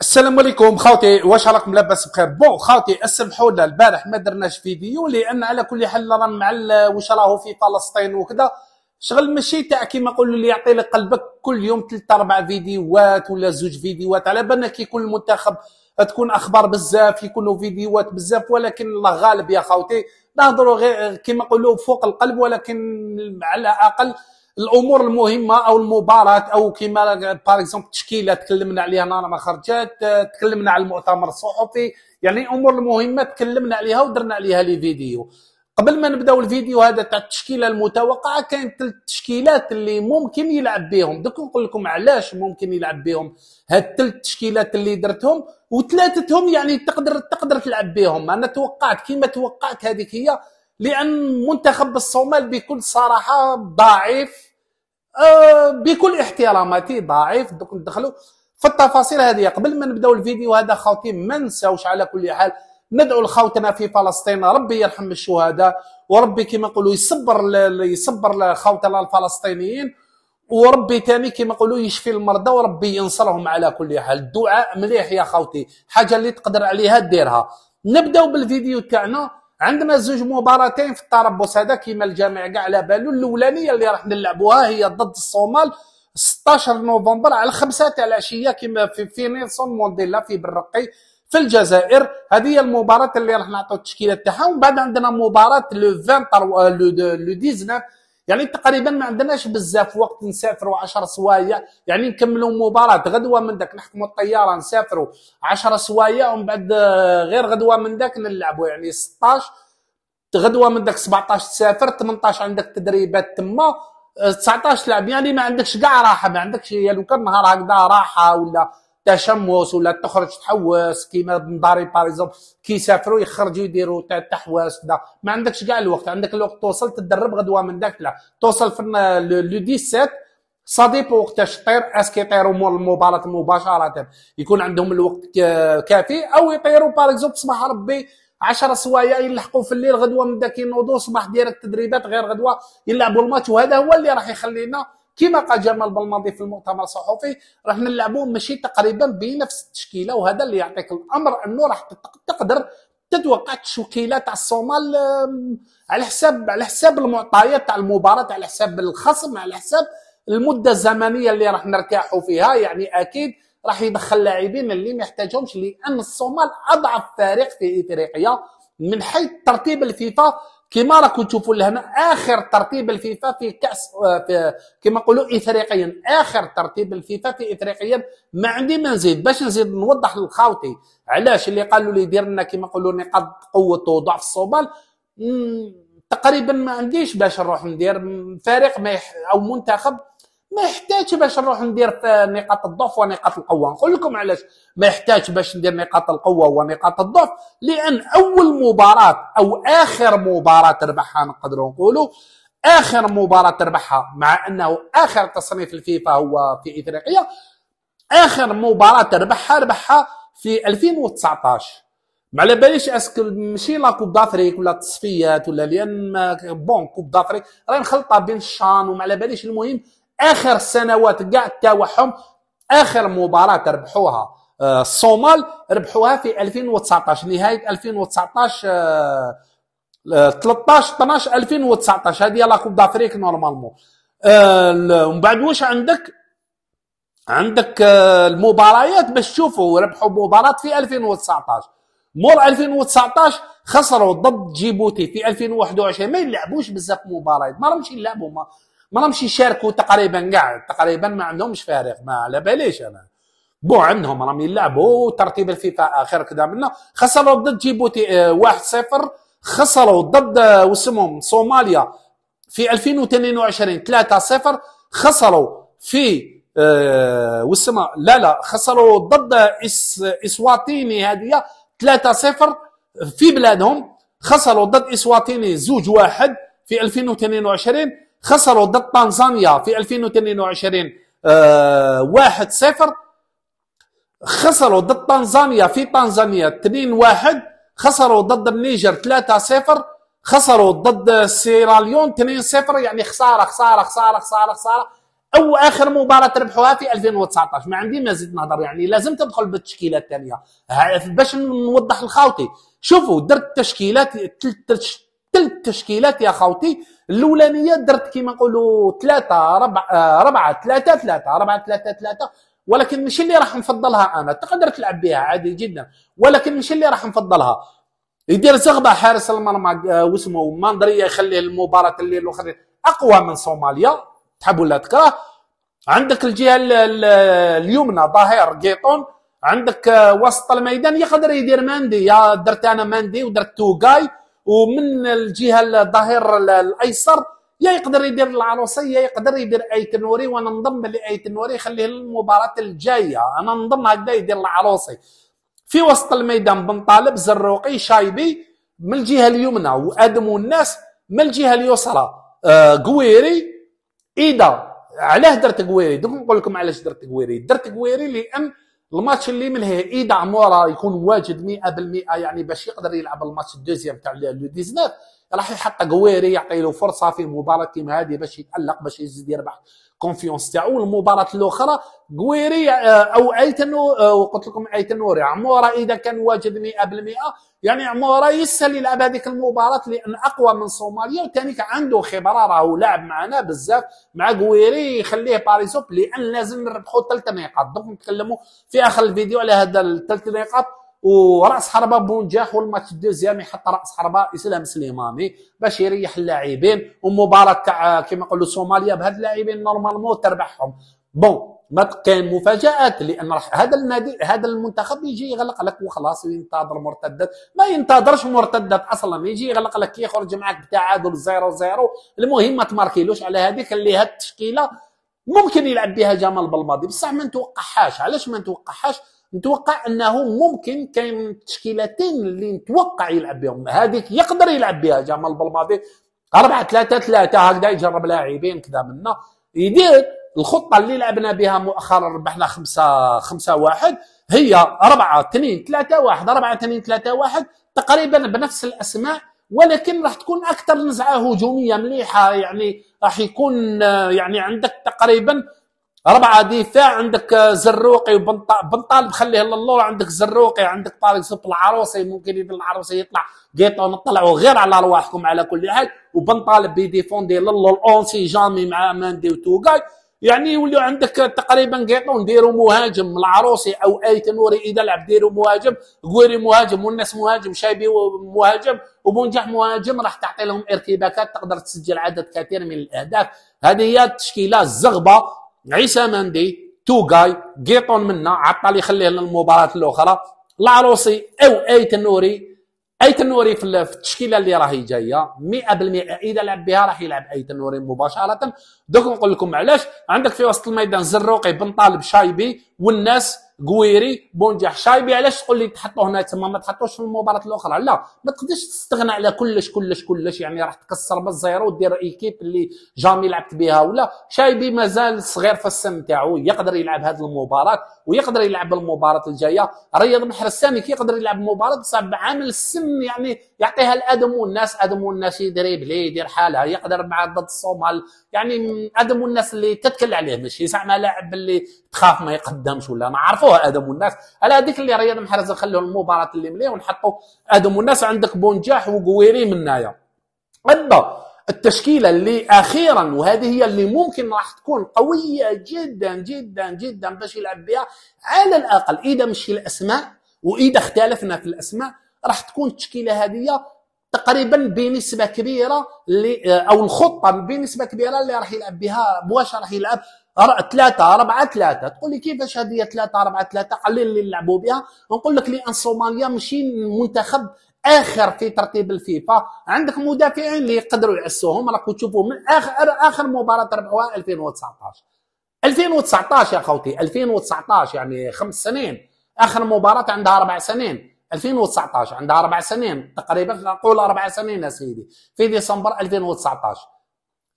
السلام عليكم خاوتي واش راكم لاباس بخير بون خاوتي اسمحوا لنا البارح ما درناش فيديو لان على كل حال راه مع واش راهو في فلسطين وكذا شغل ماشي تاع كيما نقولوا اللي يعطي لك قلبك كل يوم ثلاث اربع فيديوهات ولا زوج فيديوهات على بالنا كي يكون المنتخب تكون اخبار بزاف يكونوا فيديوهات بزاف ولكن الله غالب يا خوتي نهضروا غير كيما نقولوا فوق القلب ولكن على الاقل الامور المهمه او المباراه او كيما بار اكزومبل تشكيله تكلمنا عليها نهار ما خرجت تكلمنا على المؤتمر الصحفي يعني الامور المهمه تكلمنا عليها ودرنا عليها لي فيديو قبل ما نبداو الفيديو هذا تاع التشكيله المتوقعه كاين ثلاث تشكيلات اللي ممكن يلعب بهم دوك نقول لكم علاش ممكن يلعب بهم هاد الثلاث تشكيلات اللي درتهم وثلاثتهم يعني تقدر تقدر تلعب بهم انا توقعت كيما توقعت هذيك هي لان منتخب الصومال بكل صراحه ضعيف أه بكل احتراماتي ضعيف دوك ندخلوا في التفاصيل هذه قبل ما نبداو الفيديو هذا خاوتي ما نساوش على كل حال ندعو لخوتنا في فلسطين ربي يرحم الشهداء وربي كما نقولوا يصبر يصبر خوتنا الفلسطينيين وربي تاني كما نقولوا يشفي المرضى وربي ينصرهم على كل حال الدعاء مليح يا خوتي حاجه اللي تقدر عليها ديرها نبداو بالفيديو تاعنا عندنا زوج مباراتين في التربص هذا كيما الجامع كاع على بالو الاولانيه اللي راح نلعبوها هي ضد الصومال 16 نوفمبر على 5 تاع العشيه كيما في نيلسون مونديلا في برقي في الجزائر هذه هي المباراه اللي راح نعطيو التشكيله تاعها ومن بعد عندنا مباراه لو 20 آه، لو 19 يعني تقريبا ما عندناش بزاف وقت نسافروا 10 سوايع يعني نكملوا مباراه غدوه من داك نحكموا الطياره نسافروا 10 سوايع ومن بعد آه، غير غدوه من داك نلعبوا يعني 16 غدوه من داك 17 تسافر 18 عندك تدريبات تما 19 آه، لعب يعني ما عندكش كاع راحه ما عندكش يا لو كان نهار هكذا راحه ولا التشمس ولا تخرج تحوس كيما بنداري باغ كيسافروا يخرجوا يديروا تاع التحواس دا ما عندكش كاع الوقت عندك الوقت توصل تدرب غدوه من داك لا توصل في لو 17 بو وقتاش طير اسكي يطيروا مول المباراه مباشره يكون عندهم الوقت كافي او يطيروا باغ صباح ربي 10 سوايع يلحقوا في الليل غدوه من داك ينوضوا صباح ديريكت تدريبات غير غدوه يلعبوا الماتش وهذا هو اللي راح يخلينا كما قال جمال بالماضي في المؤتمر الصحفي راح نلعبوا ماشي تقريبا بنفس التشكيله وهذا اللي يعطيك الامر انه راح تقدر تتوقع التشكيله تاع الصومال على حساب على حساب المعطيات تاع المباراه على حساب الخصم على حساب المده الزمنيه اللي راح نرتاحوا فيها يعني اكيد راح يدخل لاعبين اللي ما يحتاجهمش لان الصومال اضعف فريق في افريقيا من حيث ترتيب الفيفا كما راكم تشوفوا لهنا اخر ترتيب الفيفا في كاس آه، في كما نقولوا افريقيا اخر ترتيب الفيفا في افريقيا ما عندي ما نزيد باش نزيد نوضح لخاوتي علاش اللي قالوا لي دير لنا كما نقولوا نقاط قوه وضعف الصوبال تقريبا ما عنديش باش نروح ندير فريق ما يح... او منتخب ما يحتاج باش نروح ندير في نقاط الضعف ونقاط القوه نقول لكم علاش ما يحتاج باش ندير نقاط القوه ونقاط الضعف لان اول مباراه او اخر مباراه تربحها نقدروا نقولوا اخر مباراه تربحها مع انه اخر تصنيف الفيفا هو في افريقيا اخر مباراه تربحها ربحها في 2019 ما على باليش اسكو ماشي لا كوب دافريك ولا التصفيات ولا لان بون كوب دافريك راهي مخلطه بين الشان وما على باليش المهم اخر سنوات كاع تاعهم اخر مباراه ربحوها الصومال آه، ربحوها في 2019 نهايه 2019 13 12 2019 هذه لا كوب دافريك نورمالمون آه، ومن بعد واش عندك عندك آه، المباريات باش تشوفوا ربحوا مباراه في 2019 مور 2019 خسروا ضد جيبوتي في 2021 ما يلعبوش بزاف مباريات ما راهمش يلعبوا ما راهمش يشاركوا تقريبا كاع تقريبا ما عندهمش فارق ما على باليش انا بو عندهم راهم يلعبوا ترتيب الفيفا اخر كذا منا خسروا ضد جيبوتي 1-0 آه، خسروا ضد آه، وسمهم صوماليا في 2022 3-0 خسروا في أه لا لا خسروا ضد إس اسواتيني هذه 3-0 في بلادهم خسروا ضد اسواتيني زوج واحد في 2022 خسروا ضد تنزانيا في 2022 1-0 آه، خسروا ضد تنزانيا في تنزانيا 2 1 خسروا ضد النيجر 3 0 خسروا ضد سيراليون 2 0 يعني خساره خساره خساره خساره خساره او اخر مباراه ربحوها في 2019 ما عندي ما زيد نهضر يعني لازم تدخل بالتشكيله الثانيه باش نوضح لخاوتي شوفوا درت تشكيلات ثلاث تشكيلات يا خاوتي الاولانيه درت كيما نقولوا ثلاثه ربع آه، ربعه ثلاثه ثلاثه ربعه ثلاثه ثلاثه ولكن مش اللي راح نفضلها انا تقدر تلعب بها عادي جدا ولكن مش اللي راح نفضلها يدير زغبه حارس المرمى آه، واسمه ماندريا يخليه المباراه اللي الاخرى اقوى من صوماليا تحب ولا تكره عندك الجهه اليمنى ظاهر قيطون عندك آه، وسط الميدان يقدر يدير ماندي يا درت انا ماندي ودرت توغاي ومن الجهه الظهير الايسر يا يقدر يدير يا يقدر يدير اي تنوري وانا نضم لاي تنوري خليه للمباراه الجايه انا نضم هكذا يدير العروسي في وسط الميدان بن طالب زروقي شايبي من الجهه اليمنى وادم والناس من الجهه اليسرى آه قويري علاه درت قويري دوك نقول لكم علاش درت قويري درت قويري لان الماتش اللي منه ايد عموره يكون واجد 100% يعني باش يقدر يلعب الماتش الدوزيام تاع لو 19 راح يحط قويري يعطي له فرصه في مباراه كيما هذه باش يتالق باش يزيد يربح كونفيونس تاعو والمباراه الاخرى قويري آه، او ايتن آه، وقلت لكم ايتن نوري عموره اذا كان واجد 100% يعني عموره يسهل يلعب هذيك المباراه لان اقوى من صوماليا وثانيك عنده خبره راهو لاعب معنا بزاف مع قويري يخليه باريسوب لان لازم نربحوا ثلاث نقاط دونك نتكلموا في اخر الفيديو على هذا الثلاث نقاط وراس حربه بونجاح والماتش الدوزيام يحط راس حربه اسلام سليماني باش يريح اللاعبين ومباراه تاع آه، كيما نقولوا صوماليا بهاد اللاعبين نورمالمون تربحهم بون ما كان مفاجات لان راح هذا النادي هذا المنتخب يجي يغلق لك وخلاص ينتظر مرتدات ما ينتظرش مرتدات اصلا يجي يغلق لك يخرج معك بتعادل 0 0 المهم ما تماركيلوش على هذيك اللي هاد التشكيله ممكن يلعب بها جمال بالماضي بصح ما نتوقعهاش علاش ما نتوقعهاش نتوقع انه ممكن كاين تشكيلتين اللي نتوقع يلعب بهم هذيك يقدر يلعب بها جمال بلماضي 4 3 3 هكذا يجرب لاعبين كذا منا يدير الخطه اللي لعبنا بها مؤخرا ربحنا 5 5 1 هي 4 2 3 1 4 2 3 1 تقريبا بنفس الاسماء ولكن راح تكون اكثر نزعه هجوميه مليحه يعني راح يكون يعني عندك تقريبا ربعه دفاع عندك آه، زروقي وبنطال بخليه لله عندك زروقي عندك طارق صب العروسي ممكن يدير العروسي يطلع قيطون طلعوا غير على ارواحكم على كل حال وبنطال بيديفوندي لله الاونسي جامي مع ماندي وتوغاي يعني يولي عندك آه، تقريبا قيطون ديروا مهاجم العروسي او اي تنوري اذا لعب ديروا مهاجم قويري مهاجم والناس مهاجم شايبي مهاجم وبنجح مهاجم راح تعطي لهم ارتباكات تقدر تسجل عدد كثير من الاهداف هذه هي التشكيله الزغبه عيسى مندي جاي قيطون منا عطالي خليه للمباراه الاخرى لعروسي او اي تنوري اي تنوري في التشكيله اللي راهي جايه 100% اذا لعب بها راح يلعب اي تنوري مباشره دوك نقول لكم علاش عندك في وسط الميدان زروقي بن طالب شايبي والناس قويري بونجاح شايبي علاش تقول لي تحطوا هنا تما ما تحطوش في المباراه الاخرى لا ما تقدرش تستغنى على كلش كلش كلش يعني راح تكسر بالزيرو ودير ايكيب اللي جامي لعبت بها ولا شايبي مازال صغير في السن تاعو يقدر يلعب هذه المباراه ويقدر يلعب المباراه الجايه رياض ثاني كيقدر يلعب مباراه صعب عامل السن يعني يعطيها الادم والناس ادم والناس يدري بلي يدير حالها يقدر مع ضد الصومال يعني ادم والناس اللي تتكل عليه ماشي زعما لاعب اللي تخاف ما يقدمش ولا ما عرفوها ادم والناس على هذيك اللي رياض محرز خلوه المباراه اللي مليه ونحطوا ادم والناس عندك بونجاح وقويري من هنايا قد التشكيله اللي اخيرا وهذه هي اللي ممكن راح تكون قويه جدا جدا جدا باش يلعب بها على الاقل اذا مشي الاسماء واذا اختلفنا في الاسماء راح تكون التشكيله هذه تقريبا بنسبه كبيره آه، او الخطه بنسبه كبيره اللي راح يلعب بها بواش راح يلعب ثلاثة أربعة ثلاثة تقول لي كيفاش هذه ثلاثة أربعة ثلاثة قليل اللي نلعبوا بها نقول لك لأن صوماليا ماشي منتخب اخر في ترتيب الفيفا عندك مدافعين اللي يقدروا يعسوهم راكم تشوفوا من اخر اخر مباراه ربحوها 2019 2019 يا خوتي 2019 يعني خمس سنين اخر مباراه عندها اربع سنين 2019 عندها اربع سنين تقريبا نقول اربع سنين يا سيدي في ديسمبر 2019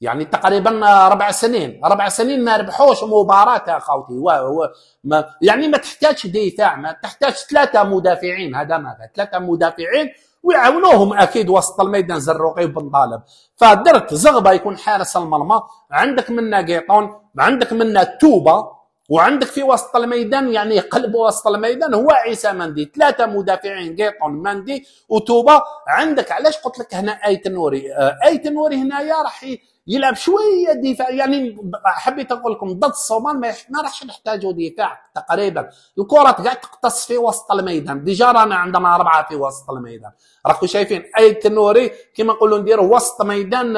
يعني تقريبا ربع سنين ربع سنين ما ربحوش مباراة يا خوتي و... ما... يعني ما تحتاجش دفاع ما تحتاج ثلاثة مدافعين هذا ماذا ثلاثة مدافعين ويعاونوهم اكيد وسط الميدان زروقي وبن طالب فدرت زغبه يكون حارس المرمى عندك منا قيطون عندك منا توبه وعندك في وسط الميدان يعني قلب وسط الميدان هو عيسى مندي ثلاثه مدافعين جيتون مندي وتوبا عندك علاش قلت لك هنا اي تنوري اي آه، تنوري هنايا راح يلعب شويه دفاع يعني حبيت اقول لكم ضد الصومال ما راحش نحتاجوا دفاع تقريبا الكره كاع تقتص في وسط الميدان ديجا رانا عندنا اربعه في وسط الميدان راكم شايفين اي تنوري كما نقولوا ندير وسط ميدان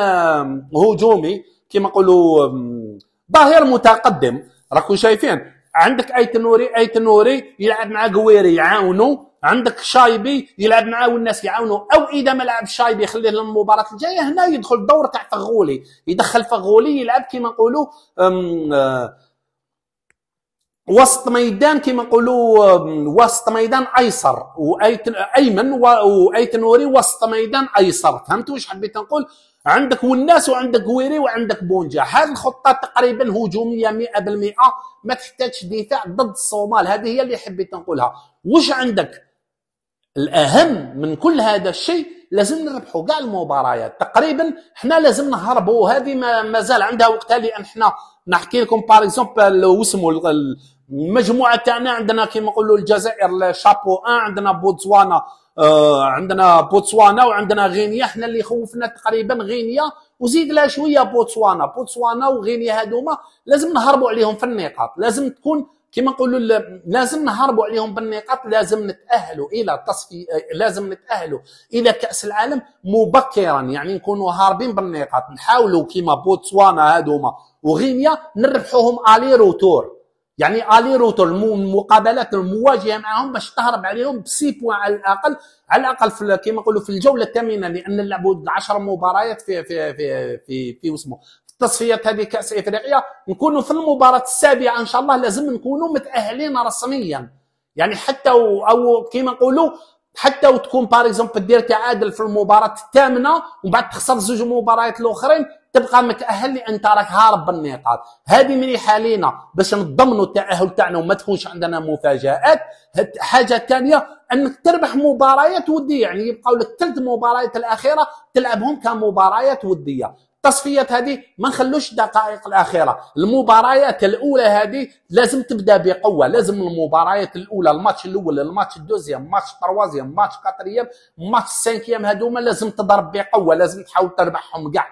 هجومي كما نقولوا ظهير متقدم راكم شايفين عندك اي تنوري اي تنوري يلعب مع قويري يعاونوا عندك شايبي يلعب معاه والناس يعاونو او اذا ما لعب شايبي يخليه للمباراه الجايه هنا يدخل الدور تاع فغولي يدخل فغولي يلعب كيما نقولوا آه، وسط ميدان كما نقولوا وسط ميدان ايسر وايمن وايتنوري وسط ميدان ايسر فهمتوا واش حبيت نقول عندك والناس وعندك كويري وعندك بونجا هذه الخطه تقريبا هجوميه 100% ما تحتاجش دفاع ضد الصومال هذه هي اللي حبيت نقولها واش عندك الاهم من كل هذا الشيء لازم نربحوا كاع المباريات تقريبا حنا لازم نهربوا هذه مازال عندها وقتها لان حنا نحكي لكم باغ اكزومبل واسمو المجموعه تاعنا عندنا كيما نقولوا الجزائر شابو ان عندنا بوتسوانا آه عندنا بوتسوانا وعندنا غينيا احنا اللي خوفنا تقريبا غينيا وزيد لها شويه بوتسوانا بوتسوانا وغينيا هذوما لازم نهربوا عليهم في النقاط لازم تكون كما نقولوا لازم نهربوا عليهم بالنقاط لازم نتاهلوا الى تصفي لازم نتاهلوا الى كاس العالم مبكرا يعني نكونوا هاربين بالنقاط نحاولوا كيما بوتسوانا هذوما وغينيا نربحوهم الي روتور يعني الي روتور المقابلات المواجهه معهم باش تهرب عليهم بسي بوان على الاقل على الاقل في كما نقولوا في الجوله الثامنه لان لعبوا 10 مباريات في في في في, في اسمه التصفيات هذه كاس افريقيا نكونوا في المباراه السابعه ان شاء الله لازم نكونوا متاهلين رسميا يعني حتى او كما نقولوا حتى وتكون باغ اكزومبل دير تعادل في المباراه الثامنه ومن بعد تخسر زوج مباريات الاخرين تبقى متاهل لان راك هارب بالنقاط هذه مليحه لينا باش نضمنوا التاهل تاعنا وما تكونش عندنا مفاجات حاجه ثانيه انك تربح مباريات وديه يعني يبقاو لك ثلاث مباريات الاخيره تلعبهم كمباريات وديه التصفيات هذه ما نخلوش الدقائق الاخيره المباريات الاولى هذه لازم تبدا بقوه لازم المباريات الاولى الماتش الاول الماتش الدوزيام ماتش تروازيام ماتش كاتريام ماتش سانكيام هذوما لازم تضرب بقوه لازم تحاول تربحهم كاع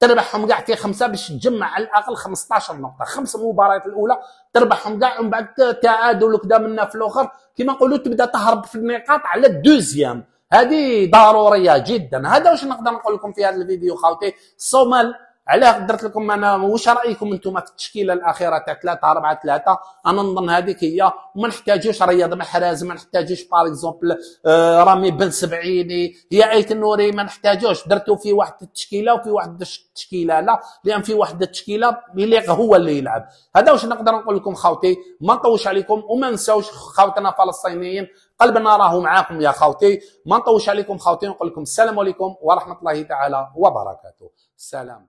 تربحهم كاع في خمسه باش تجمع على الاقل 15 نقطه خمس مباريات الاولى تربحهم كاع ومن بعد تعادل وكذا منا في الاخر كيما نقولوا تبدا تهرب في النقاط على الدوزيام هذه ضروريه جدا هذا واش نقدر نقول لكم في هذا الفيديو خاوتي الصومال علاه درت لكم انا واش رايكم انتم في التشكيله الاخيره تاع 3 4 3 انا نظن هذيك هي وما نحتاجوش رياض محراز ما نحتاجوش بار اكزومبل آه، رامي بن سبعيني يا ايت النوري ما نحتاجوش درتو في واحد التشكيله وفي واحد التشكيله لا لان في واحد التشكيله اللي هو اللي يلعب هذا واش نقدر نقول لكم خاوتي ما نطوش عليكم وما نساوش خاوتنا الفلسطينيين قلبا نراه معاكم يا خوتي ما نطوش عليكم خوتي نقول لكم السلام عليكم ورحمه الله تعالى وبركاته سلام